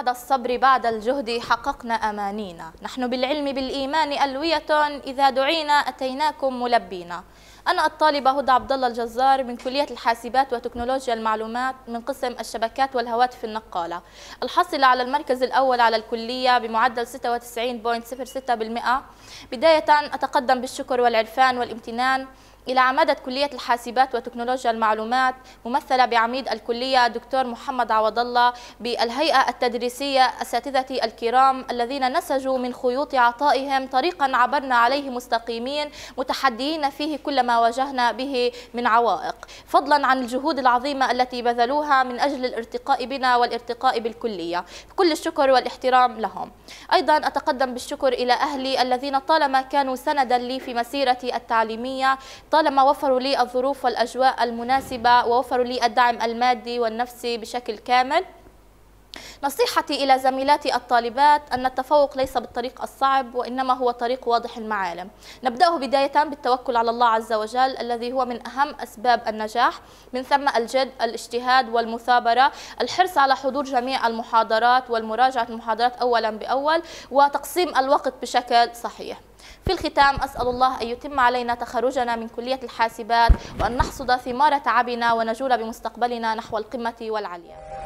بعد الصبر بعد الجهد حققنا أمانينا نحن بالعلم بالإيمان ألوية إذا دعينا أتيناكم ملبينا أنا الطالبة هدى عبد الله الجزار من كلية الحاسبات وتكنولوجيا المعلومات من قسم الشبكات والهواتف النقالة الحاصلة على المركز الأول على الكلية بمعدل 96.06% بداية أتقدم بالشكر والعرفان والامتنان إلى عمادة كلية الحاسبات وتكنولوجيا المعلومات ممثلة بعميد الكلية دكتور محمد عوض الله بالهيئة التدريسية أساتذتي الكرام الذين نسجوا من خيوط عطائهم طريقا عبرنا عليه مستقيمين متحديين فيه كل ما واجهنا به من عوائق فضلا عن الجهود العظيمة التي بذلوها من أجل الارتقاء بنا والارتقاء بالكلية كل الشكر والاحترام لهم أيضا أتقدم بالشكر إلى أهلي الذين طالما كانوا سندا لي في مسيرتي التعليمية طالما وفروا لي الظروف والأجواء المناسبة ووفروا لي الدعم المادي والنفسي بشكل كامل نصيحتي إلى زميلاتي الطالبات أن التفوق ليس بالطريق الصعب وإنما هو طريق واضح المعالم نبدأه بداية بالتوكل على الله عز وجل الذي هو من أهم أسباب النجاح من ثم الجد الاجتهاد والمثابرة الحرص على حضور جميع المحاضرات والمراجعة المحاضرات أولا بأول وتقسيم الوقت بشكل صحيح في الختام أسأل الله أن يتم علينا تخرجنا من كلية الحاسبات وأن نحصد ثمار تعبنا ونجول بمستقبلنا نحو القمة والعليا